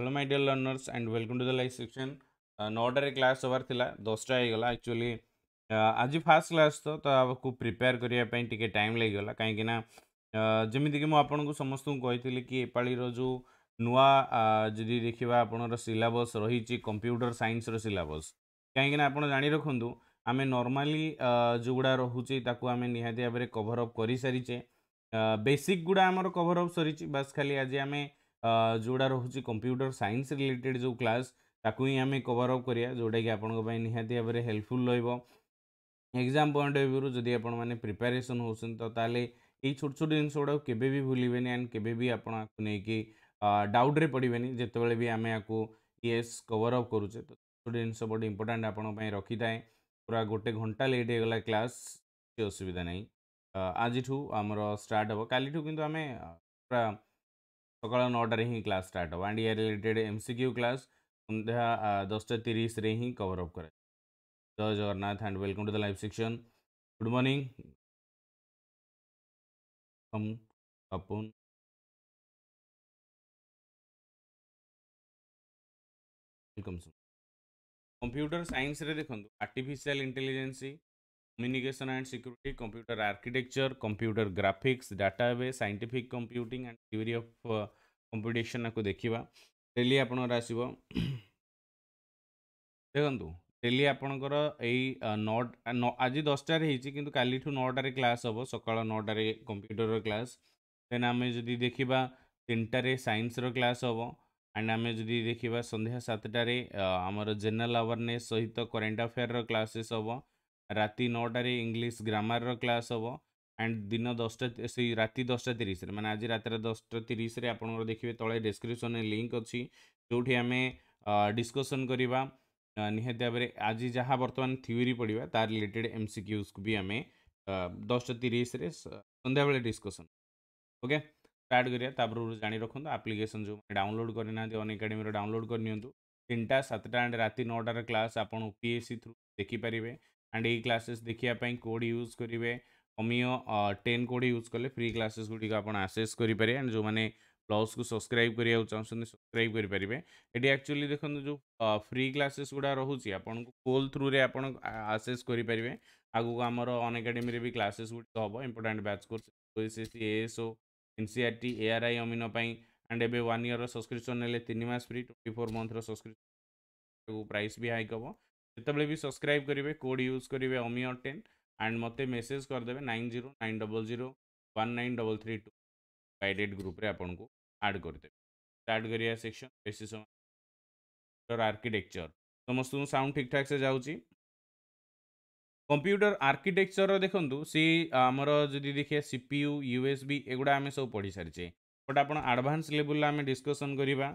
Hello my dear learners and welcome to the live section नौटे class हबार थिला 10टा होईगला एक्चुअली आज फास्ट क्लास तो, तो आपको प्रिपेयर करिया पई टाइम लागिगला कहीं ना जेमिति समस्त कही कि एपाली जो नुआ जी देखा आपनर सिलेबस रहिची कंप्यूटर सैन्सर सिलबस कहीं काहेकि ना आपन जानि रखंतु uh, जो गुडा रोचे आम आमे निहाती भाबरे कवर अप करि बेसिक गुडा हमर कवर अप सरिची बस खाली आज आमे ଯେଉଁଟା ରହୁଛି କମ୍ପ୍ୟୁଟର ସାଇନ୍ସ ରିଲେଟେଡ଼ ଯେଉଁ କ୍ଲାସ୍ ତାକୁ ହିଁ ଆମେ କଭର୍ ଅପ୍ କରିବା ଯେଉଁଟାକି ଆପଣଙ୍କ ପାଇଁ ନିହାତି ଭାବରେ ହେଲ୍ପଫୁଲ୍ ରହିବ ଏକ୍ଜାମ୍ ପଏଣ୍ଟ ଅଫ୍ ଭ୍ୟୁରୁ ଯଦି ଆପଣମାନେ ପ୍ରିପାରେସନ୍ ହେଉଛନ୍ତି ତ ତାହେଲେ ଏଇ ଛୋଟ ଛୋଟ ଜିନିଷ ଗୁଡ଼ାକୁ କେବେ ବି ଭୁଲିବେନି ଆଣ୍ଡ କେବେ ବି ଆପଣ ଆକୁ ନେଇକି ଡାଉଟ୍ରେ ପଡ଼ିବେନି ଯେତେବେଳେ ବି ଆମେ ଆକୁ ଇଏସ୍ କଭର୍ ଅପ୍ କରୁଛେ ତ ଛୋଟ ଜିନିଷ ବହୁତ ଇମ୍ପୋର୍ଟାଣ୍ଟ ଆପଣଙ୍କ ପାଇଁ ରଖିଥାଏ ପୁରା ଗୋଟେ ଘଣ୍ଟା ଲେଟ୍ ହେଇଗଲା କ୍ଲାସ୍ କିଛି ଅସୁବିଧା ନାହିଁ ଆଜିଠୁ ଆମର ଷ୍ଟାର୍ଟ ହେବ କାଲିଠୁ କିନ୍ତୁ ଆମେ ପୁରା ସକାଳ ନଅଟାରେ ହିଁ କ୍ଲାସ୍ ଷ୍ଟାର୍ଟ ହେବ ଆଣ୍ଡ ଇଏ related M C Q class ସନ୍ଧ୍ୟା ଦଶଟା ତିରିଶରେ ହିଁ କଭର୍ ଅପ୍ କରାଯିବ Jai Jagannath and welcome to the live section good morning ଅପୁନ୍ ୱେଲକମ୍ कंप्यूटर सैन्स देखो artificial intelligence communication and security, computer architecture, computer graphics, database, scientific computing and theory of uh, computation को देखिबा daily ଆପଣଙ୍କର ଆସିବ ଦେଖନ୍ତୁ daily ଆପଣଙ୍କର ଏଇ ନଅ ଆଜି ଦଶଟାରେ ହେଇଛି କିନ୍ତୁ କାଲିଠୁ ନଅଟାରେ କ୍ଲାସ୍ ହେବ ସକାଳ ନଅଟାରେ କମ୍ପ୍ୟୁଟରର କ୍ଲାସ୍ ଦେନ୍ ଆମେ ଯଦି ଦେଖିବା ତିନିଟାରେ ସାଇନ୍ସର କ୍ଲାସ୍ ହେବ ଆଣ୍ଡ ଆମେ ଯଦି ଦେଖିବା ସନ୍ଧ୍ୟା ସାତଟାରେ ଆମର ଜେନେରାଲ୍ ଆୱାରନେସ୍ ସହିତ କରେଣ୍ଟ ଆଫେୟାର୍ର କ୍ଲାସେସ୍ ହେବ रात नौटे इंग्लीश ग्रामर क्लास हे एंड दिन दसटा से रात दसटा तीस मैंने आज रात दसटा तीस देखिए तले डेस्क्रिपन लिंक अच्छी जो भी आम डिस्कसन करवा निहत भाव में आज जहाँ बर्तमान थीरी पढ़ा तार रिलेटेड एम सिक्यूज को भी आम दसटा तीस सन्द्या बेले डिस्कसन ओके स्टार्ट करापुर जा रखुद आप्लिकेसन जो डाउनलोड करना अनएकाडेमी डाउनलोड करनी तीन टा सतटा एंड रात नौटार क्लास आपएससी थ्रु थ्रू देखिपारे ଆଣ୍ଡ ଏଇ କ୍ଲାସେସ୍ ଦେଖିବା ପାଇଁ କୋଡ଼୍ ୟୁଜ୍ କରିବେ ଅମିଓ ଟେନ୍ କୋଡ଼୍ ୟୁଜ୍ କଲେ ଫ୍ରି କ୍ଲାସେସ୍ ଗୁଡ଼ିକ ଆପଣ ଆସେସ୍ କରିପାରିବେ ଆଣ୍ଡ ଯେଉଁମାନେ ପ୍ଲସ୍କୁ ସବସ୍କ୍ରାଇବ୍ କରିବାକୁ ଚାହୁଁଛନ୍ତି ସବସ୍କ୍ରାଇବ୍ କରିପାରିବେ ଏଠି ଆକ୍ଚୁଆଲି ଦେଖନ୍ତୁ ଯେଉଁ ଫ୍ରି କ୍ଲାସେସ୍ ଗୁଡ଼ା ରହୁଛି ଆପଣଙ୍କୁ କୋଲ୍ ଥ୍ରୁରେ ଆପଣ ଆସେସ୍ କରିପାରିବେ ଆଗକୁ ଆମର ଅନ୍ ଏକାଡେମୀରେ ବି କ୍ଲାସେସ୍ ଗୁଡ଼ିକ ହେବ important batch course ASO N C R T ARI Amin ପାଇଁ ଆଣ୍ଡ ଏବେ ୱାନ୍ ଇୟର୍ର ସବସ୍କ୍ରିପସନ୍ ନେଲେ ତିନି ମାସ ଫ୍ରି ଟ୍ୱେଣ୍ଟି ଫୋର୍ ମନ୍ଥର ସବସ୍କ୍ରିପସନ୍ ପ୍ରାଇସ୍ ବି ହାଇକ୍ ହେବ যেতবে বি সবসক্রাইব করবে কোড ইউজ করবে অমিয়র টেন আন্ড মতো মেসেজ করদেবে nine zero nine double zero one nine double three two guided গ্রুপে আপনার আড করেদেবে স্টার্ট করা সেকশন বেশি সময় আর্কিটেকচর সমস্ত সাউন্ড ঠিকঠাক সে যাচ্ছি কম্পিউটর আর্কিটেকচর দেখুন সি আমার যদি দেখে সিপিইউ ইউএসবি এগুলা আমি সব পড়ি সারিছে বট আপনার আডভান্স লেভেল আমি ডিসকসন করা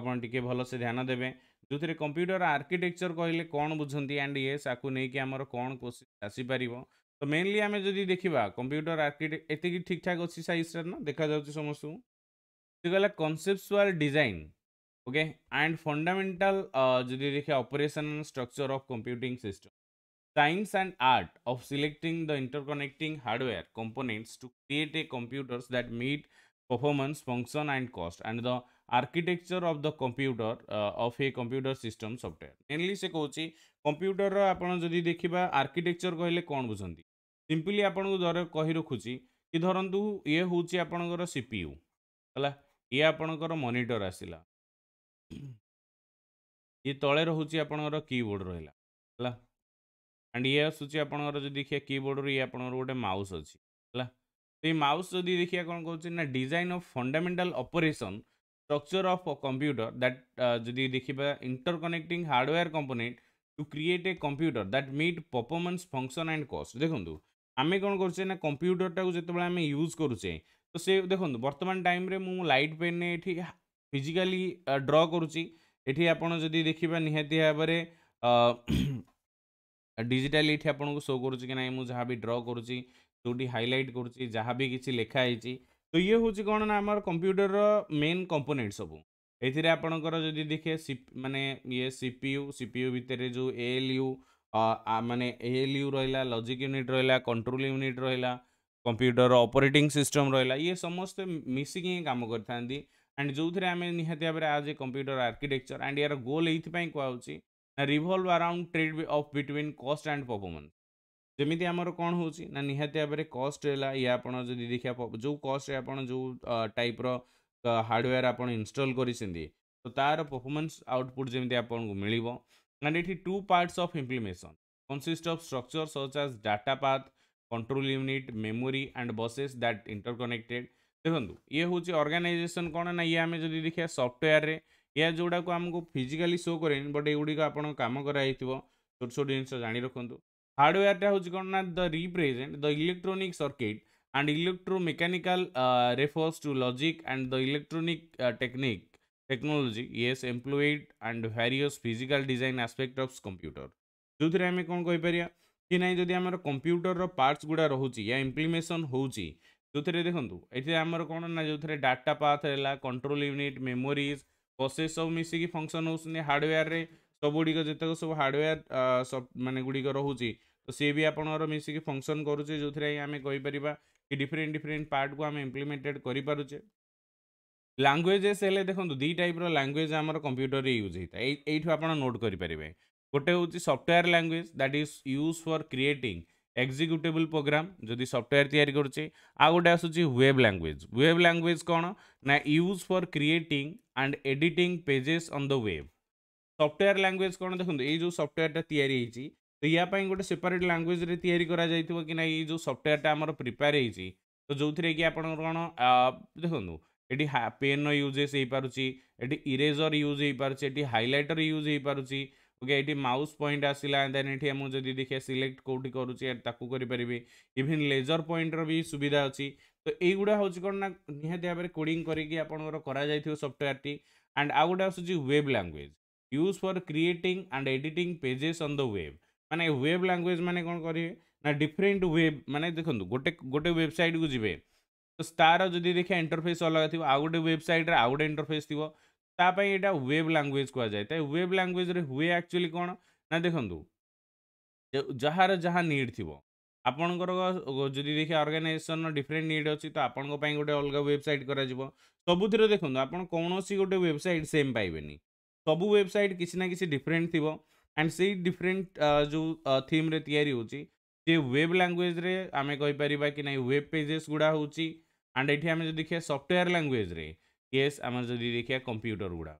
আপনার টিকি ভালসে ধ্যান দেবে ଯେଉଁଥିରେ କମ୍ପ୍ୟୁଟର ଆର୍କିଟେକ୍ଚର କହିଲେ କ'ଣ ବୁଝନ୍ତି ଆଣ୍ଡ ଇଏ ତାକୁ ନେଇକି ଆମର କ'ଣ କୋଶ୍ଚିନ୍ ଆସିପାରିବ ତ ମେନଲି ଆମେ ଯଦି ଦେଖିବା କମ୍ପ୍ୟୁଟର ଆର୍କିଟେକ୍ଟ ଏତିକି ଠିକ୍ ଠାକ୍ ଅଛି ସାଇଜ୍ଟା ନା ଦେଖାଯାଉଛି ସମସ୍ତଙ୍କୁ ସେ କହିଲା conceptual design okay and fundamental ଯଦି ଦେଖିବା operational structure of computing system science and art of selecting the interconnecting hardware components to create a computers that meet performance, function and cost and the architecture of the computer of a computer system software mainly ସେ କହୁଛି କମ୍ପ୍ୟୁଟର୍ର ଆପଣ ଯଦି ଦେଖିବା architecture କହିଲେ କ'ଣ ବୁଝନ୍ତି simply ଆପଣଙ୍କୁ ଧର କହି ରଖୁଛି କି ଧରନ୍ତୁ ଇଏ ହେଉଛି ଆପଣଙ୍କର ସି ପି ୟୁ ହେଲା ଇଏ ଆପଣଙ୍କର ମନିଟର୍ ଆସିଲା ଇଏ ତଳେ ରହୁଛି ଆପଣଙ୍କର କିବୋର୍ଡ଼ ରହିଲା ହେଲା ଆଣ୍ଡ ଇଏ ଆସୁଛି ଆପଣଙ୍କର ଯଦି ଦେଖିବା କିବୋର୍ଡ଼ରୁ ଇଏ ଆପଣଙ୍କର ଗୋଟେ ମାଉସ୍ ଅଛି ହେଲା ସେଇ ମାଉସ୍ ଯଦି ଦେଖିବା କ'ଣ କହୁଛି ନା design of fundamental operation structure of a computer that যদি দেখিবা interconnecting hardware component to create a computer that meet performance function and cost দেখন্তু ଆମେ କ'ଣ କରୁଛେ ନା କମ୍ପ୍ୟୁଟରଟାକୁ ଯେତେବେଳେ ଆମେ ୟୁଜ୍ କରୁଛେ ତ ସେ ଦେଖନ୍ତୁ ବର୍ତ୍ତମାନ ଟାଇମ୍ରେ ମୁଁ ଲାଇଟ୍ ପେନ୍ରେ ଏଠି ଫିଜିକାଲି ଡ୍ର କରୁଛି ଏଠି ଆପଣ ଯଦି ଦେଖିବା ନିହାତି ଭାବରେ ଡିଜିଟାଲି ଏଠି ଆପଣଙ୍କୁ ଶୋ କରୁଛି କି ନାହିଁ ମୁଁ ଯାହା ବି ଡ୍ର କରୁଛି ଯେଉଁଠି ହାଇଲାଇଟ୍ କରୁଛି ଯାହା ବି କିଛି ଲେଖା ହେଇଛି तो ये हूँ कौन ना आम कंप्यूटर मेन कंपोनेंट सब ଏଥିରେ ଆପଣଙ୍କର ଯଦି ଦେଖେ ମାନେ ଇଏ ସିପିୟୁ ସିପିୟୁ ଭିତରେ ଯେଉଁ ଏଏଲ୍ୟୁ ମାନେ ଏଏଲ୍ୟୁ ରହିଲା ଲଜିକ୍ ୟୁନିଟ୍ ରହିଲା କଣ୍ଟ୍ରୋଲ ୟୁନିଟ୍ ରହିଲା କମ୍ପ୍ୟୁଟର ଅପରେଟିଂ ସିଷ୍ଟମ୍ ରହିଲା ଇଏ ସମସ୍ତେ ମିଶିକି ହିଁ କାମ କରିଥାନ୍ତି ଆଣ୍ଡ ଯେଉଁଥିରେ ଆମେ ନିହାତି ଭାବରେ as a computer architecture and ଏହାର ଗୋଲ୍ ଏଇଥିପାଇଁ କୁହାହେଉଛି revolve around trade off between cost and performance ଯେମିତି ଆମର କ'ଣ ହେଉଛି ନା ନିହାତି ଭାବରେ କଷ୍ଟ ହେଲା ଇଏ ଆପଣ ଯଦି ଦେଖିବା ଯେଉଁ କଷ୍ଟରେ ଆପଣ ଯେଉଁ ଟାଇପ୍ର ହାର୍ଡ଼ୱେୟାର ଆପଣ ଇନଷ୍ଟଲ୍ କରିଛନ୍ତି ତ ତା'ର ପରଫର୍ମାନ୍ସ ଆଉଟପୁଟ୍ ଯେମିତି ଆପଣଙ୍କୁ ମିଳିବ ଆଣ୍ଡ ଏଠି two parts of implementation consist of structure such as data path control unit memory and buses that interconnected ଦେଖନ୍ତୁ ଇଏ ହେଉଛି ଅର୍ଗାନାଇଜେସନ୍ କ'ଣ ନା ଇଏ ଆମେ ଯଦି ଦେଖିବା ସଫ୍ଟୱେୟାରରେ ଏହା ଯେଉଁଟାକୁ ଆମକୁ ଫିଜିକାଲି ଶୋ କରେନି ବଟ୍ ଏଗୁଡ଼ିକ ଆପଣଙ୍କ କାମ କରାହେଇଥିବ ଛୋଟ ଛୋଟ ଜିନିଷ ଜାଣି ରଖନ୍ତୁ হার্ডওয়্যারটা হচ্ছে গণনা the represent the electronic circuit and electromechanical uh, refers to logic and the electronic uh, technique technology yes employed and various physical design aspect of computer ଯୋଉଥିରେ ଆମେ କ'ଣ କହିପାରିବା କି ନାହିଁ ଯଦି ଆମର କମ୍ପ୍ୟୁଟରର ପାର୍ଟସ୍ ଗୁଡ଼ା ରହୁଛି ୟା ଇମ୍ପ୍ଲିମେସନ୍ ହେଉଛି ଯେଉଁଥିରେ ଦେଖନ୍ତୁ ଏଥିରେ ଆମର କ'ଣ ନା ଯେଉଁଥିରେ ଡାଟା ପାଥ୍ ହେଲା କଣ୍ଟ୍ରୋଲ ୟୁନିଟ୍ ମେମୋରିଜ୍ ବସେସ୍ ସବୁ ମିଶିକି ଫଙ୍କସନ୍ ହେଉଛନ୍ତି ହାର୍ଡ଼ୱେୟାରରେ ସବୁଗୁଡ଼ିକ ଯେତେକ ସବୁ ହାର୍ଡ଼ୱେୟାର ମାନେ ଗୁଡ଼ିକ ରହୁଛି ତ ସିଏ ବି ଆପଣଙ୍କର ମିଶିକି ଫଙ୍କସନ୍ करुचे ଯେଉଁଥିରେ थी आम कहीपर कि डिफरेन्ट डिफरेन्ट पार्ट को आम इम्प्लीमेंटेड ଲାଙ୍ଗୁଏଜେସ୍ ହେଲେ ଦେଖନ୍ତୁ ଦୁଇ ଟାଇପ୍ର ଲାଙ୍ଗୁଏଜ୍ ଆମର କମ୍ପ୍ୟୁଟରରେ ୟୁଜ୍ ହେଇଥାଏ ଏଇଠୁ ଆପଣ ନୋଟ୍ କରିପାରିବେ ଗୋଟେ ହେଉଛି software language that is use for creating executable program ଯଦି ସଫ୍ଟୱେୟାର ତିଆରି କରୁଛେ ଆଉ ଗୋଟେ ଆସୁଛି ୱେବ୍ ଲାଙ୍ଗୁଏଜ୍ ୱେବ୍ ଲାଙ୍ଗୁଏଜ୍ କ'ଣ ନା use for creating and editing pages on the web software language କ'ଣ ଦେଖନ୍ତୁ ଏଇ ଯେଉଁ ସଫ୍ଟୱେୟାରଟା ତିଆରି ହେଇଛି तो यापाई गोटे सेपरेट लांगुएज या कि ना ये जो सॉफ्टवेयर टा प्रिपेयर हो तो जोथिरे कि आपण कोन देखंतु एटी पेन रो यूजेस हेई पारुची एटी इरेजर यूज हो पारुची एटी हाइलाइटर यूज हेई पारुची ओके ये माउस पॉइंट आसला देन ये मुझे जदि देखिए सिलेक्ट कौटी करें इभेन लेजर पॉइंटर भी सुविधा अच्छी तो युवा हूँ कौन ना निहती भाव में कोडिंग करके आपंकर सफ्टवेयर टी एंड आउ गोटे आसूँ web language use for creating and editing pages on the web ମାନେ ୱେବ୍ ଲାଙ୍ଗୁଏଜ୍ ମାନେ କ'ଣ କରିବେ ନା ଡିଫରେଣ୍ଟ ୱେବ୍ ମାନେ ଦେଖନ୍ତୁ ଗୋଟେ ଗୋଟେ ୱେବସାଇଟ୍କୁ ଯିବେ ତ ତା'ର ଯଦି ଦେଖିବା ଇଣ୍ଟରଫେସ୍ ଅଲଗା ଥିବ ଆଉ ଗୋଟେ ୱେବସାଇଟ୍ରେ ଆଉ ଗୋଟେ ଇଣ୍ଟରଫେସ୍ ଥିବ ତା ପାଇଁ ଏଇଟା ୱେବ୍ ଲାଙ୍ଗୁଏଜ୍ କୁହାଯାଏ ତ ୱେବ୍ ଲାଙ୍ଗୁଏଜ୍ରେ ହୁଏ ଆକ୍ଚୁଆଲି କ'ଣ ନା ଦେଖନ୍ତୁ ଯାହାର ଯାହା ନିଡ଼୍ ଥିବ ଆପଣଙ୍କର ଯଦି ଦେଖିବା ଅର୍ଗାନାଇଜେସନ୍ର ଡିଫରେଣ୍ଟ ନିଡ଼୍ ଅଛି ତ ଆପଣଙ୍କ ପାଇଁ ଗୋଟେ ଅଲଗା ୱେବସାଇଟ୍ କରାଯିବ ସବୁଥିରେ ଦେଖନ୍ତୁ ଆପଣ କୌଣସି ଗୋଟେ ୱେବସାଇଟ୍ ସେମ୍ ପାଇବେନି ସବୁ ୱେବସାଇଟ୍ କିଛି ନା କିଛି ଡିଫରେଣ୍ଟ ଥିବ एंड से डिफरेंट जो थीम्रे तैयारी होची जे वेब लैंग्वेज रे आमे कहि परिबा कि नाही वेब पेजेस गुडा होची एंड एठी आमे जो देखिया सॉफ्टवेयर लैंग्वेज रे यस आमे जदि देखिया कंप्यूटर गुडा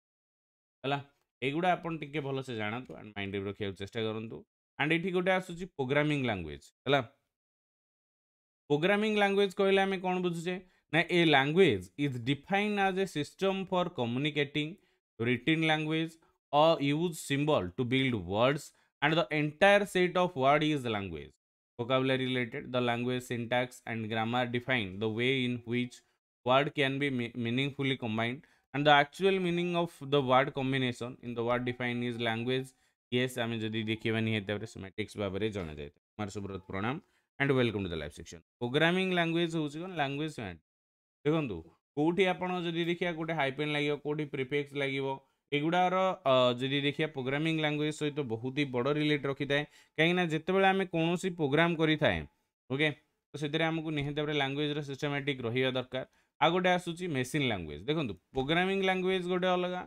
हला एगुडा आपण टिके भलो से जानतु एंड माइंड रे रखिया चेष्टा करंतु एंड एठी गोटे आसुची प्रोग्रामिंग लैंग्वेज हला प्रोग्रामिंग लैंग्वेज कहले आमे कोन बुझुचे ना a language is defined as a system for communicating written language or use symbol to build words and the entire set of word is language. Vocabulary related, the language syntax and grammar define the way in which word can be meaningfully combined and the actual meaning of the word combination in the word define is language yes i mean দেখি বানি হতে পারে সেমাটিক্স ভাবে জানা যায় আমার সুব্রত প্রণাম and welcome to the live section programming language হচ্ছে কোন ল্যাঙ্গুয়েজ দেখুন কোটি আপনার যদি দেখা গোটে হাইপেন লাগিব কোটি প্রিফিক্স লাগিব ଏଗୁଡ଼ାର ଯଦି ଦେଖିବା ପ୍ରୋଗ୍ରାମିଂ ଲାଙ୍ଗୁଏଜ୍ ସହିତ ବହୁତ ହି ବଡ଼ ରିଲେଟ୍ ରଖିଥାଏ କାହିଁକିନା ଯେତେବେଳେ ଆମେ କୌଣସି ପ୍ରୋଗ୍ରାମ୍ କରିଥାଏ ଓକେ ତ ସେଥିରେ ଆମକୁ ନିହାତି ଭାବରେ ଲାଙ୍ଗୁଏଜ୍ର ସିଷ୍ଟମେଟିକ୍ ରହିବା ଦରକାର ଆଉ ଗୋଟେ ଆସୁଛି ମେସିନ୍ ଲାଙ୍ଗୁଏଜ୍ ଦେଖନ୍ତୁ ପ୍ରୋଗ୍ରାମିଂ ଲାଙ୍ଗୁଏଜ୍ ଗୋଟେ ଅଲଗା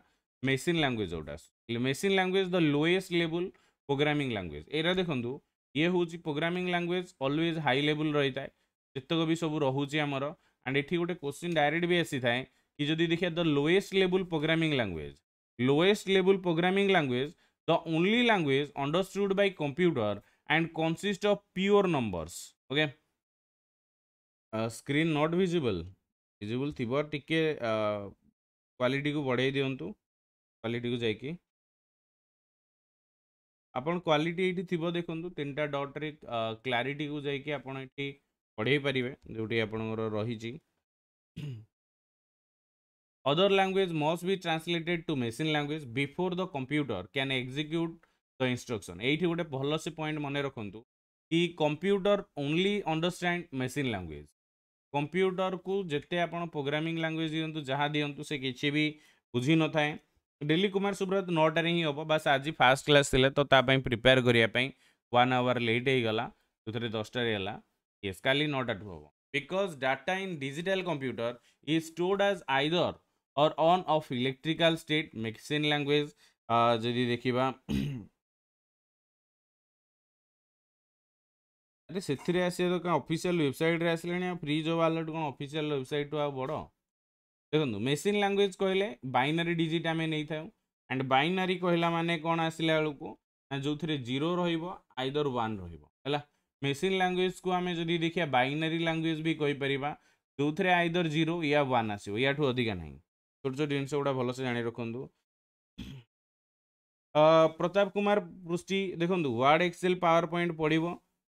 ମେସିନ୍ ଲାଙ୍ଗୁଏଜ୍ ଗୋଟେ ଆସୁଛି ମେସିନ୍ ଲାଙ୍ଗୁଏଜ୍ ଦ ଲୋଏଷ୍ଟ ଲେବୁଲ୍ ପ୍ରୋଗ୍ରାମିଂ ଲାଙ୍ଗୁଏଜ୍ ଏଇଟା ଦେଖନ୍ତୁ ଇଏ ହେଉଛି ପ୍ରୋଗ୍ରାମିଂ ଲାଙ୍ଗୁଏଜ୍ ଅଲୱେଜ୍ ହାଇ ଲେବୁଲ୍ ରହିଥାଏ ଯେତକ ବି ସବୁ ରହୁଛି ଆମର ଆଣ୍ଡ ଏଠି ଗୋଟେ କୋଶ୍ଚିନ୍ ଡାଇରେକ୍ଟ ବି ଆସିଥାଏ କି ଯଦି ଦେଖିବା ଦ ଲୋଏଷ୍ଟ ଲେବୁଲ୍ programming language lowest level programming language, the only language understood by computer and consists of pure numbers. Okay. screen not visible. Visible thiba tikke uh, quality ko bade diyontu. Quality ko jaiki. Upon quality eighty thiba dekhontu. Tinta dot trick uh, clarity ko jaiki apon eighty bade parive. Duty apon goro rohiji. Other language must be translated to machine language before the computer can execute the instruction. এইটি ଗୋଟେ ଭଲସେ point ମନେ ରଖନ୍ତୁ କି computer only understand machine language. computer କୁ ଯେତେ ଆପଣ programming language ଦିଅନ୍ତୁ ଯାହା ଦିଅନ୍ତୁ ସେ କିଛି ବି ବୁଝି ନଥାଏ ଡେଲି କୁମାର ସୁବ୍ରତ ନଅଟାରେ ହିଁ ହେବ ବାସ୍ ଆଜି ଫାଷ୍ଟ କ୍ଲାସ୍ ଥିଲା ତ ତା ପାଇଁ ପ୍ରିପେୟାର କରିବା ପାଇଁ ୱାନ୍ ଆୱାର ଲେଟ୍ ହେଇଗଲା ଯେଉଁଥିରେ ଦଶଟାରେ ହେଲା ୟେସ୍ କାଲି ନଅଟାଠୁ ହେବ because data in digital computer is stored as either और on off electrical state machine language जी देखा अरे से आस क्या अफिसीआल वेबसाइट आस फ्रिज जब वालेट कौन अफिशियाल वेबसाइट टू बड़ देखो मेसीन लांगुएज कहले बैनारी डिजिट आम नहीं था एंड बैनारी कहला मैंने कौन आसला हाँ, बेलू जो थे जीरो रईदर वन रहा मेसीन लांगुएज को आम जब देखा बैनारी लांगुएज भी कहीपर जो थे आईदर जीरो या वन आसो या अधिका ना ଛୋଟ ଛୋଟ ଜିନିଷ ଗୁଡ଼ା ଭଲସେ ଜାଣି ରଖନ୍ତୁ ପ୍ରତାପ କୁମାର ପୃଷ୍ଟି ଦେଖନ୍ତୁ ୱାର୍ଡ ଏକ୍ସେଲ୍ ପାୱାର ପଏଣ୍ଟ ପଡ଼ିବ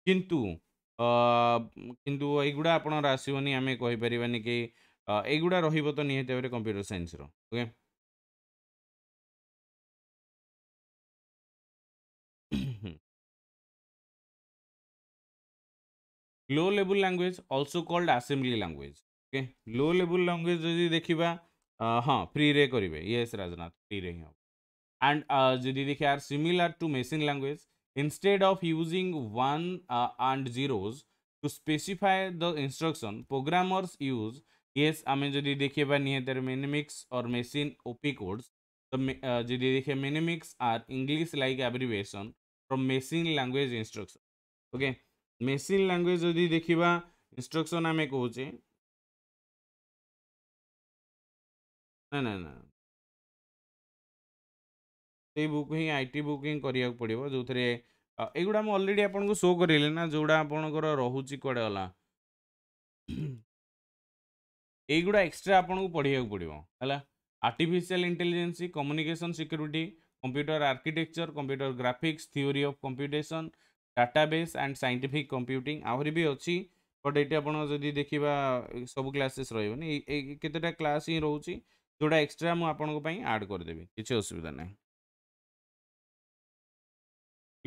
କିନ୍ତୁ କିନ୍ତୁ ଏଇଗୁଡ଼ା ଆପଣଙ୍କର ଆସିବନି ଆମେ କହିପାରିବାନି କି ଏଇଗୁଡ଼ା ରହିବ ତ ନିହାତି ଭାବରେ କମ୍ପ୍ୟୁଟର ସାଇନ୍ସର okay low level language also called assembly language okay low level language যদি দেখিবা हाँ प्रीरे करे येस राजनाथ प्रीरे हाँ and uh, যদি দেখি আর similar to machine language instead of using one uh, and zeros to specify the instruction programmers use yes আমি যদি দেখি বা নিয়ে তার mnemonics or machine op codes the uh, যদি দেখি mnemonics are english like abbreviation from machine language instruction okay machine language যদি দেখিবা instruction আমি কহুছে ନା ନା ନା ସେଇ ବୁକ୍ ହିଁ ଆଇ ଟି ବୁକ୍ ହିଁ କରିବାକୁ ପଡ଼ିବ ଯେଉଁଥିରେ ଏଗୁଡ଼ା ମୁଁ ଅଲରେଡ଼ି ଆପଣଙ୍କୁ ସୋ କରିଲି ନା ଯେଉଁଗୁଡ଼ା ଆପଣଙ୍କର ରହୁଛି କୁଆଡ଼େ ଗଲା ଏଇଗୁଡ଼ା ଏକ୍ସଟ୍ରା ଆପଣଙ୍କୁ ପଢ଼ିବାକୁ ପଡ଼ିବ ହେଲା artificial intelligence communication security computer architecture computer graphics theory of computation database and scientific computing ଆହୁରି ବି ଅଛି ବଟ୍ ଏଇଠି ଆପଣ ଯଦି ଦେଖିବା ସବୁ କ୍ଲାସେସ୍ ରହିବନି କେତେଟା କ୍ଲାସ୍ ହିଁ ରହୁଛି ଯେଉଁଟା एक्सट्रा ମୁଁ ଆପଣଙ୍କ करदेवि किसी असुविधा ना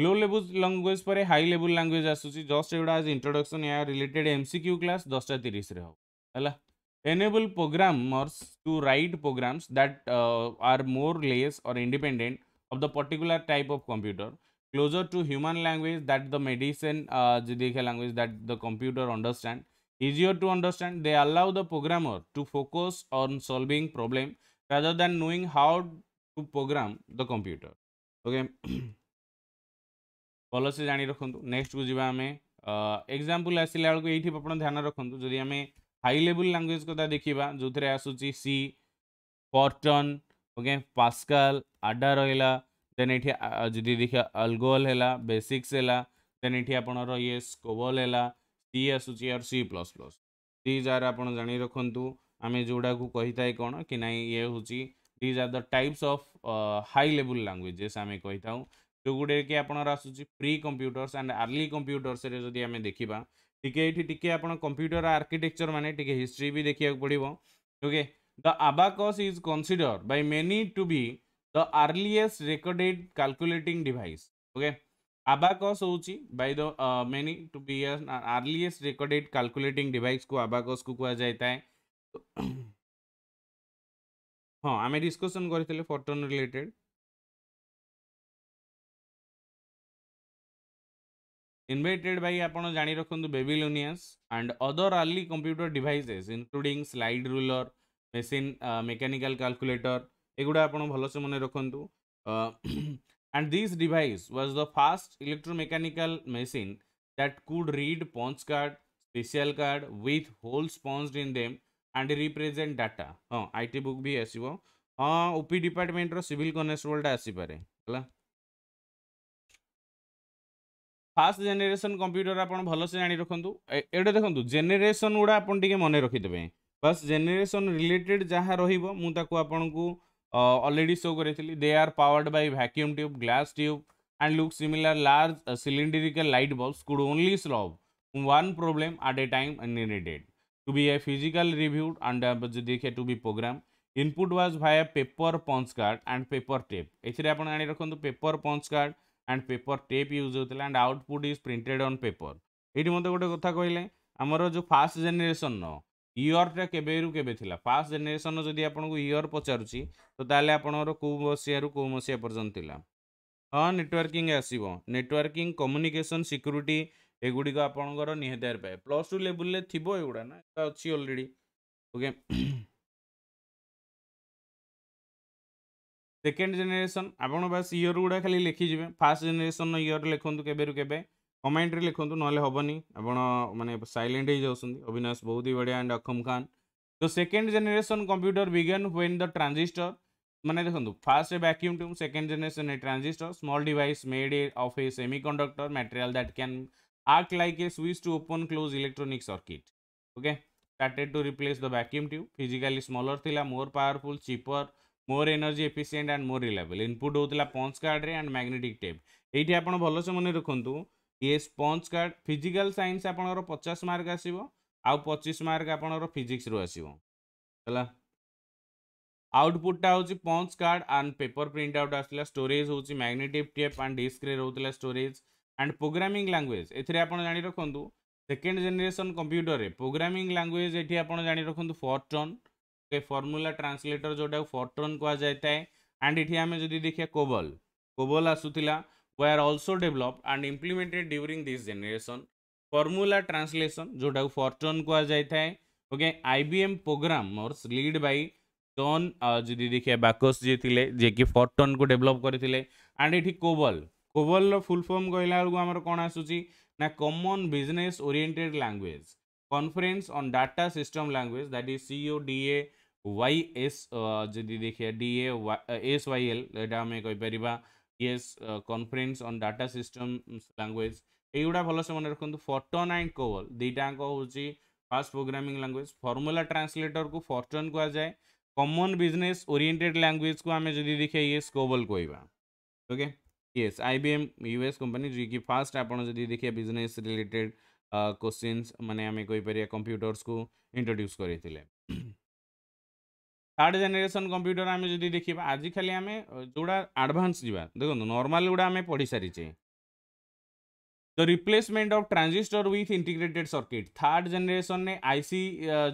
लो लेवल लांगुएज पर हाई लेवल लांगुएज आसूसी जस्ट एगुड़ा आज इंट्रोडक्शन या रिलेटेड एमसीक्यू क्लास दसटा तीस हम है enable programmers to write programs that are more less or independent of the particular type of computer closer to human language that the machine language that the computer understand easier to understand. They allow the programmer to focus on solving problem rather than knowing how to program the computer. Okay. भलसे जाणी रखु next को जी आम example आसला बेलू ये आप ध्यान रखु जदि आम हाई लेवल लांगुएज कथा देखा जो थे आसूँ सी पर्टन ओके पास्काल आडा रहा देन ये देखिए अल्गोल है बेसिक्स है देन ये आपणर ये स्कोबल है सी आसूची और C plus plus these are आप जाणी रखु आम जोड़ा कही था कौन कि ना ये हूँ these are the types of high level languages आम कही था जो गुड़े कि आपनर pre computers and early computers जदि आम देखा टीके এটি টিকে আপনার কম্পিউটর আর্কিটেকচর মানে টিকে হিস্ট্রি বি দেখিବାକୁ পড়িব okay the abacus is considered by many to be the earliest recorded calculating device Abacus होची by the uh, many to be an earliest recorded calculating device को abacus को कहा जाता है हाँ आमे discussion करते photon related invented by आपण जानी रखंतु Babylonians and other early computer devices including slide ruler machine uh, mechanical calculator एगुड़ा आपण भलसे मने रखंतु and this device was the first electromechanical machine that could read punch card, special card with holes punched in them and represent data. हाँ IT book भी आसिबो हाँ OP department रो civil constable टा आसिपारे हला fast generation computer आपण भलसे जानि रखंतु एडे देखंतु generation गुडा आपण टिके मने रखि देबे बस जेनेरेशन रिलेटेड जहा रहिबो मु ताको आपन को ऑलरेडी शो करी they are powered by vacuum tube glass tube and look similar large cylindrical light bulbs could only solve one problem at a time related to be a physical reviewed and देखे to be program input was भाया paper punch card and paper tape ये आप रखुद paper punch card and paper tape use होता है and output is printed on paper ये मतलब गोटे कथा कहले आमर जो फास्ट जेनेसन ଇୟର୍ଟା କେବେରୁ କେବେ ଥିଲା ଫାଷ୍ଟ ଜେନେରେସନ୍ର ଯଦି ଆପଣଙ୍କୁ ଇୟର୍ ପଚାରୁଛି ତ ତାହେଲେ ଆପଣଙ୍କର କେଉଁ ମସିହାରୁ କେଉଁ ମସିହା ପର୍ଯ୍ୟନ୍ତ ଥିଲା ହଁ ନେଟୱାର୍କିଂ ଆସିବ ନେଟୱାର୍କିଂ କମ୍ୟୁନିକେସନ୍ ସିକ୍ୟୁରିଟି ଏଗୁଡ଼ିକ ଆପଣଙ୍କର ନିହାତି ଭାବରେ ପାଏ ପ୍ଲସ୍ ଟୁ ଲେବୁଲ୍ରେ ଥିବ ଏଗୁଡ଼ା ନା ଏଇଟା ଅଛି ଅଲରେଡ଼ି ଓକେ ସେକେଣ୍ଡ ଜେନେରେସନ୍ ଆପଣ ବାସ୍ ଇୟର୍ ଗୁଡ଼ା ଖାଲି ଲେଖିଯିବେ ଫାଷ୍ଟ ଜେନେରେସନ୍ର ଇୟର୍ ଲେଖନ୍ତୁ କେବେରୁ କେବେ କମେଣ୍ଟରେ ଲେଖନ୍ତୁ ନହେଲେ ହେବନି ଆପଣ ମାନେ ସାଇଲେଣ୍ଟ ହେଇଯାଉଛନ୍ତି ଅବିନାଶ ବହୁତ ବଢ଼ିଆ ଆଣ୍ଡ ଅଖମ ଖାନ୍ ତ second generation computer began when the transistor ମାନେ ଦେଖନ୍ତୁ first vacuum tube second generation a transistor small device made of a semiconductor material that can act like a switch to open close electronic circuit okay started to replace the vacuum tube physically smaller thila more powerful cheaper more energy efficient and more reliable input houtila punch card re and magnetic tape eithi apan bhalo se mone rakhantu ଏ punch card physical science ଆପଣଙ୍କର ପଚାଶ mark ଆସିବ ଆଉ ପଚିଶ mark ଆପଣଙ୍କର ଫିଜିକ୍ସରୁ ଆସିବ ହେଲା ଆଉଟପୁଟଟା ହେଉଛି punch card and paper print out ଆସିଲା ଷ୍ଟୋରେଜ୍ ହେଉଛି ମ୍ୟାଗ୍ନେଟିକ୍ ଟେପ୍ ଆଣ୍ଡ ଡିସ୍କରେ ରହୁଥିଲା ଷ୍ଟୋରେଜ୍ ଆଣ୍ଡ ପ୍ରୋଗ୍ରାମିଂ ଲାଙ୍ଗୁଏଜ ଏଥିରେ ଆପଣ ଜାଣି ରଖନ୍ତୁ ସେକେଣ୍ଡ ଜେନେରେସନ୍ କମ୍ପ୍ୟୁଟରରେ ପ୍ରୋଗ୍ରାମିଂ ଲାଙ୍ଗୁଏଜ ଏଠି ଆପଣ ଜାଣି ରଖନ୍ତୁ ଫର୍ଟ୍ରନ୍ ଓକେ ଫର୍ମୁଲା ଟ୍ରାନ୍ସଲେଟର ଯେଉଁଟାକୁ ଫର୍ଟ୍ରନ୍ କୁହାଯାଇଥାଏ ଆଣ୍ଡ ଏଠି ଆମେ ଯଦି ଦେଖିବା କୋବଲ କୋବଲ ଆସୁଥିଲା were also developed and implemented during this generation formula translation जोटा fortune कह जाए okay IBM programmers lead by John जी देखिए बाकस जी थे जे कि फर्टन को डेभलप करते एंड ये कोबल कोबल फुल फॉर्म कहला बेलू आम कौन आसूसी ना common business oriented language conference on data system language that is C O D A Y S जी देखिए डी एस वाई एल यहाँ आम कहीपर yes uh, conference on data systems language ଏଇଗୁଡ଼ା ଭଲସେ ମନେ ରଖନ୍ତୁ ଫଟନ୍ ଆଣ୍ଡ କୋବଲ୍ ଦୁଇଟାଙ୍କ ହେଉଛି ଫାଷ୍ଟ ପ୍ରୋଗ୍ରାମିଂ ଲାଙ୍ଗୁଏଜ୍ ଫର୍ମୁଲା ଟ୍ରାନ୍ସଲେଟରକୁ ଫର୍ଟନ୍ କୁହାଯାଏ କମନ୍ ବିଜନେସ୍ ଓରିଏଣ୍ଟେଡ୍ ଲାଙ୍ଗୁଏଜ୍କୁ ଆମେ ଯଦି ଦେଖିବା ଇଏସ୍ କୋବଲ୍ କହିବା okay yes I B M US company ଯିଏକି ଫାଷ୍ଟ ଆପଣ ଯଦି ଦେଖିବା ବିଜନେସ୍ ରିଲେଟେଡ୍ କୋଶ୍ଚିନ୍ସ ମାନେ ଆମେ କହିପାରିବା କମ୍ପ୍ୟୁଟର୍ସକୁ ଇଣ୍ଟ୍ରୋଡ୍ୟୁସ୍ କରିଥିଲେ थार्ड जेनेसन कंप्यूटर आम যদি দেখিবা আজি খালি আমি যেগুলা আডভান্স যা দেখুন নর্মাল গুড়া আমি পড়ি সারিছে the replacement of transistor with integrated circuit third generation में आईसी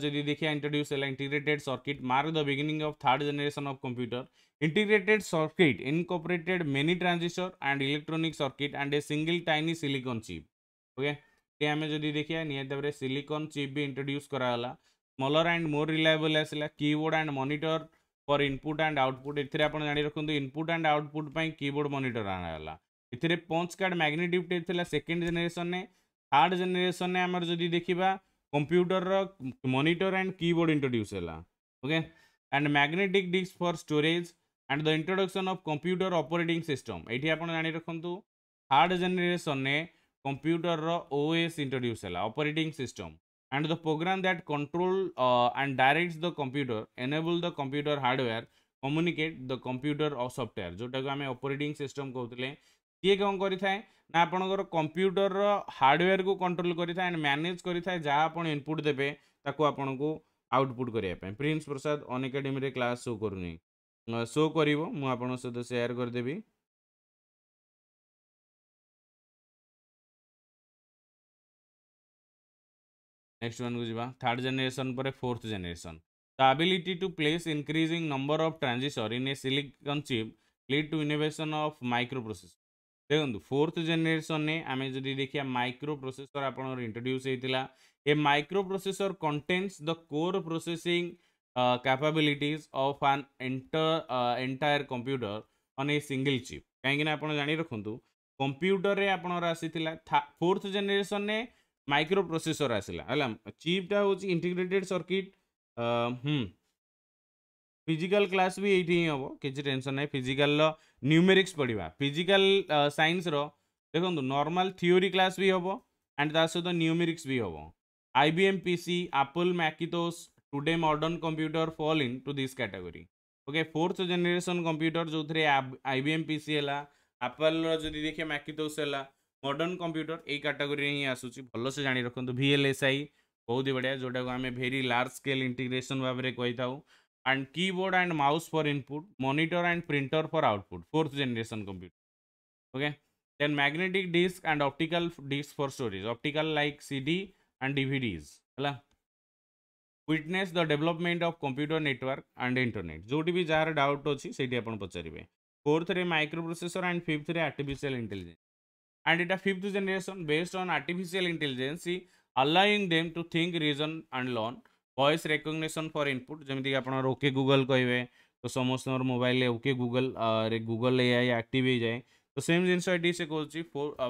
जदि देखिए इंट्रोड्यूस है integrated circuit mark the beginning of third generation of computer integrated circuit incorporated many transistor and electronic circuit and a single tiny silicon chip okay आम जदि देखिए निहत भाव silicon chip भी इंट्रोड्यूस कराला smaller and more reliable ଆସିଲା keyboard and monitor for input and output ଏଥିରେ ଆପଣ ଜାଣି ରଖନ୍ତୁ input and output ପାଇଁ keyboard monitor ଆଣାଗଲା ଏଥିରେ punch card magnetic tape ଥିଲା second generation ରେ third generation ରେ ଆମର ଯଦି ଦେଖିବା computer ର monitor and keyboard introduce ହେଲା okay and magnetic disk for storage and the introduction of computer operating system ଏଠି ଆପଣ ଜାଣି ରଖନ୍ତୁ third generation ରେ computer ର OS introduce ହେଲା operating system and the program that control uh, and directs the computer enable the computer hardware communicate the computer or software जोटा को हमें operating system कहते किए कौन करें ना आपंकर कंप्यूटर हार्डवेयर को कंट्रोल करें एंड मैनेज करें जहाँ आप इनपुट देवे आपन को आउटपुट करने Prince Prasad Unacademy class show करूनी शो कर मुझे सहित सेयार करदेवी नेक्स्ट वन को जी थर्ड जेनेसन पर fourth generation the ability to place increasing number of transistor in a silicon chip led to innovation of micro processor देखो fourth generation में आम जब देखा माइक्रो प्रोसेसर आप इंट्रोड्यूस होता a micro processor contains the core processing capabilities of an enter entire computer on a single chip कहीं आप जाणी रखु कंप्यूटर रे आप फोर्थ जेनेसन माइक्रो प्रोसेसर आसला है चिप्टा हूँ इंटीग्रेटेड सर्किट फिजिकाल क्लास भी ये हम किसी टेनसन ना फिजिकाल न्यूमेरिक्स पढ़ा फिजिकाल सैन्स देखो नर्माल थीओरी क्लास भी हम एंड ता सहित न्यूमेरिक्स भी हम I B M P C Apple Macintosh today modern computer fall into this category okay fourth generation computer जो थे I B M P C है आपल रही देखिए मैकितोस है মডর্ন কম্পুটর এই ক্যাটাগোরি হি আসুচি ভালসে জানি রাখন্তু ভিএলএসআই বহুত বড়িয়া যেটা আমি ভেরি লার্জ স্কেল ইন্টিগ্রেশন ভাবে কই থাও and keyboard and mouse for input monitor and printer for output fourth generation computer okay then magnetic disc and optical disc for storage optical like cd and dvds hela witness the development of computer network and internet jodi bi jar doubt hochi seiti apan pacharibe fourth re microprocessor and fifth re artificial intelligence and in the fifth generation based on artificial intelligence allowing them to think reason and learn voice recognition for input ଯେମିତିକି ଆପଣଙ୍କର okay Google କହିବେ ତ ସମସ୍ତଙ୍କର ମୋବାଇଲରେ okay Google ରେ Google A I active ହେଇଯାଏ ତ same ଜିନିଷ ଏଠି ସେ କହୁଛି